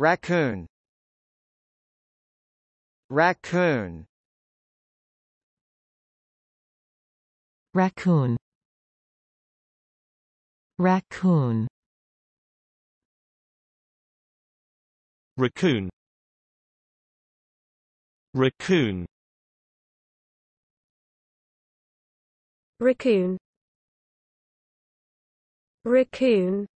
Raccoon Raccoon Raccoon Raccoon Raccoon Raccoon Raccoon Raccoon